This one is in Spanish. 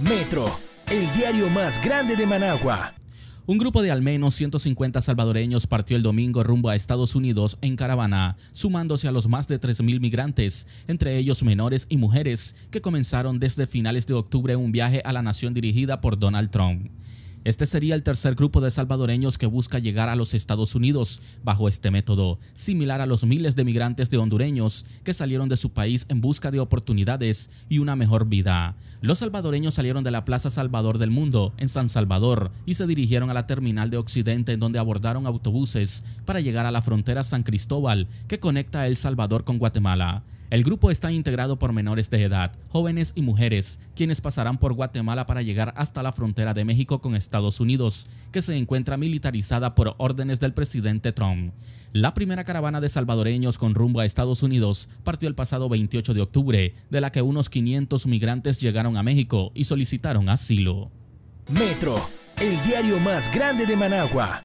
Metro, el diario más grande de Managua. Un grupo de al menos 150 salvadoreños partió el domingo rumbo a Estados Unidos en caravana, sumándose a los más de 3.000 migrantes, entre ellos menores y mujeres, que comenzaron desde finales de octubre un viaje a la nación dirigida por Donald Trump. Este sería el tercer grupo de salvadoreños que busca llegar a los Estados Unidos bajo este método, similar a los miles de migrantes de hondureños que salieron de su país en busca de oportunidades y una mejor vida. Los salvadoreños salieron de la Plaza Salvador del Mundo en San Salvador y se dirigieron a la terminal de Occidente en donde abordaron autobuses para llegar a la frontera San Cristóbal que conecta El Salvador con Guatemala. El grupo está integrado por menores de edad, jóvenes y mujeres, quienes pasarán por Guatemala para llegar hasta la frontera de México con Estados Unidos, que se encuentra militarizada por órdenes del presidente Trump. La primera caravana de salvadoreños con rumbo a Estados Unidos partió el pasado 28 de octubre, de la que unos 500 migrantes llegaron a México y solicitaron asilo. Metro, el diario más grande de Managua.